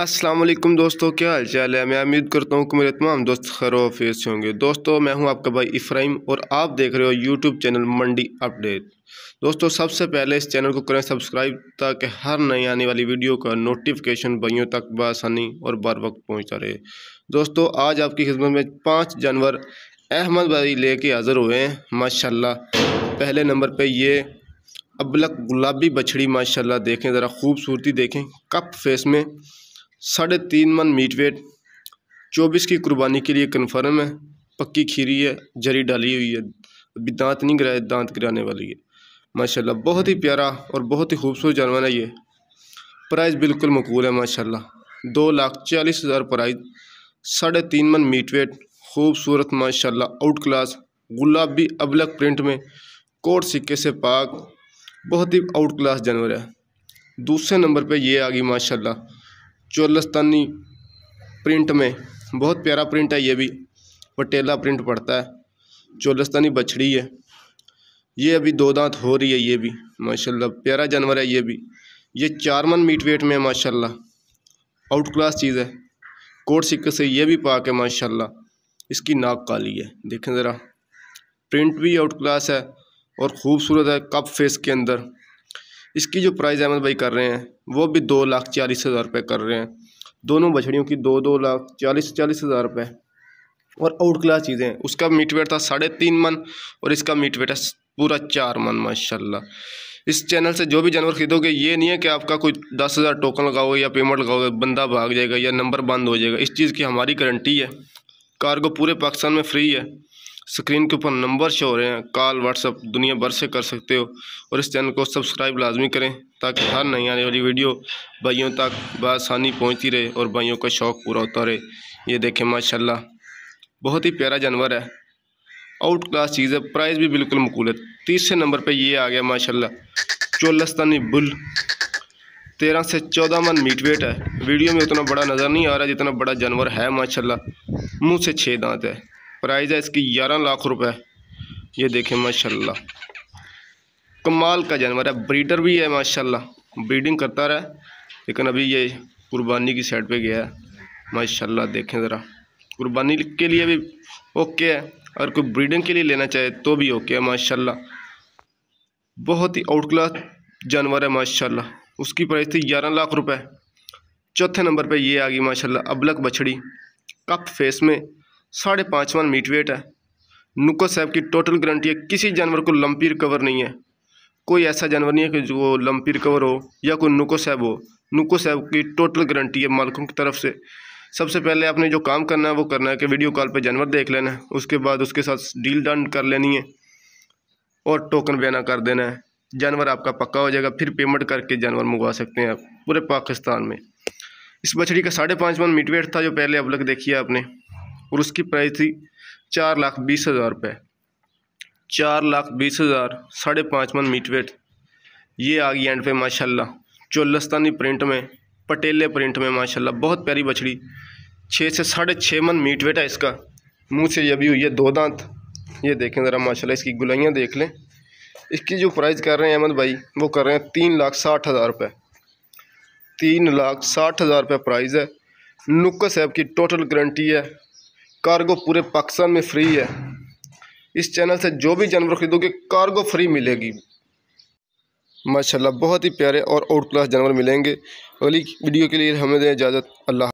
असलम दोस्तों क्या हाल चाल है मैं उम्मीद करता हूँ कि मेरे तमाम दोस्त खरोफियत से होंगे दोस्तों मैं हूँ आपका भाई इफ्राहिम और आप देख रहे हो यूट्यूब चैनल मंडी अपडेट दोस्तों सबसे पहले इस चैनल को करें सब्सक्राइब ताकि हर नई आने वाली वीडियो का नोटिफिकेशन भाइयों तक बसानी और बर वक्त पहुँचता रहे दोस्तों आज आपकी खिदमत में पाँच जानवर अहमद भाई ले कर हाज़िर हुए हैं माशाला पहले नंबर पर ये अबलक गुलाबी बछड़ी माशाल्लाह देखें ज़रा खूबसूरती देखें कप फेस में साढ़े तीन मन मीट वेट चौबीस की कुर्बानी के लिए कन्फर्म है पक्की खीरी है जरी डाली हुई है अभी दांत नहीं गिराए दांत गिराने वाली है माशाल्लाह बहुत ही प्यारा और बहुत ही खूबसूरत जानवर है ये प्राइस बिल्कुल मकबूल है माशाल्लाह दो लाख चालीस हज़ार प्राइज साढ़े तीन मन मीट वेट खूबसूरत माशाल्लाह आउट क्लास गुलाबी अबलक प्रिंट में कोट सिक्के से पाक बहुत ही आउट क्लास जानवर है दूसरे नंबर पर यह आ गई माशा चोलस्तानी प्रिंट में बहुत प्यारा प्रिंट है ये भी पटेला प्रिंट पड़ता है चोलस्तानी बछड़ी है ये अभी दो दांत हो रही है ये भी माशाल्लाह प्यारा जानवर है ये भी ये चार मन मीट वेट में है माशाल्लाह आउट क्लास चीज़ है कोट सिक्के से ये भी पाक है माशाल्लाह इसकी नाक काली है देखें ज़रा प्रिंट भी आउट क्लास है और ख़ूबसूरत है कप फेस के अंदर इसकी जो प्राइस अहमद भाई कर रहे हैं वो भी दो लाख चालीस हज़ार रुपये कर रहे हैं दोनों बछड़ियों की दो दो लाख चालीस चालीस हज़ार रुपये और आउट क्लास चीज़ें उसका मीट वेट था साढ़े तीन मन और इसका मीट वेट है पूरा चार मन माशाल्लाह इस चैनल से जो भी जानवर खरीदोगे ये नहीं है कि आपका कोई दस हज़ार टोकन लगाओगे या पेमेंट लगाओगे बंदा भाग जाएगा या नंबर बंद हो जाएगा इस चीज़ की हमारी गारंटी है कार्गो पूरे पाकिस्तान में फ्री है स्क्रीन के ऊपर नंबर शो हो रहे हैं कॉल व्हाट्सअप दुनिया भर से कर सकते हो और इस चैनल को सब्सक्राइब लाजमी करें ताकि हर नई आने वाली वीडियो भाइयों तक बसानी पहुँचती रहे और भाइयों का शौक़ पूरा होता रहे ये देखें माशा बहुत ही प्यारा जानवर है आउट क्लास चीज़ है प्राइस भी बिल्कुल मकूल है तीसरे नंबर पर ये आ गया माशा चोलस्तानी बुल तेरह से चौदह मन मीट वेट है वीडियो में उतना बड़ा नज़र नहीं आ रहा जितना बड़ा जानवर है माशाल्लाह मुंह से छः दांत है प्राइज़ है इसकी ग्यारह लाख रुपए ये देखें माशाल्लाह कमाल का जानवर है ब्रीडर भी है माशाल्लाह ब्रीडिंग करता रहा लेकिन अभी ये कुर्बानी की साइड पे गया है माशाल्लाह देखें ज़रा कुर्बानी के लिए भी ओके है और कोई ब्रीडिंग के लिए लेना चाहे तो भी ओके है माशाल्लाह बहुत ही आउट क्लास जानवर है माशाल्लाह उसकी प्राइस थी ग्यारह लाख रुपए चौथे नंबर पे ये आ गई माशा अबलक बछड़ी कप फेस में साढ़े पाँच मन मीट वेट है नुक्को साहब की टोटल गारंटी है किसी जानवर को लंपी रिकवर नहीं है कोई ऐसा जानवर नहीं है कि जो लंपी रिकवर हो या कोई नुको साहब हो नुको साहब की टोटल गारंटी है मालकों की तरफ से सबसे पहले आपने जो काम करना है वो करना है कि वीडियो कॉल पर जानवर देख लेना है उसके बाद उसके साथ डील डन कर लेनी है और टोकन बयाना कर देना है जानवर आपका पक्का हो जाएगा फिर पेमेंट करके जानवर मंगवा सकते हैं आप पूरे पाकिस्तान में इस बछड़ी का साढ़े पाँच मन मीट वेट था जो पहले अब लग देखिए आपने और उसकी प्राइस थी चार लाख बीस हज़ार रुपये चार लाख बीस हज़ार साढ़े पाँच मन मीट वेट ये आ गई एंड पे माशाल्लाह चोलस्तानी प्रिंट में पटेले प्रिंट में माशाल्लाह बहुत प्यारी बछड़ी छः से साढ़े छः मन मीट वेट है इसका मुँह से ये भी हुई है दो दांत ये देखें ज़रा माशा इसकी गुलाइयाँ देख लें इसकी जो प्राइस कर रहे हैं अहमद भाई वो कर रहे हैं तीन लाख साठ हज़ार रुपये तीन लाख साठ हज़ार रुपये प्राइज़ है नुक्स ऐप की टोटल गारंटी है कार्गो पूरे पाकिस्तान में फ्री है इस चैनल से जो भी जानवर खरीदोगे कार्गो फ्री मिलेगी माशाल्लाह बहुत ही प्यारे और आउट क्लास जानवर मिलेंगे अगली वीडियो के लिए हमें दें इजाज़त अल्लाह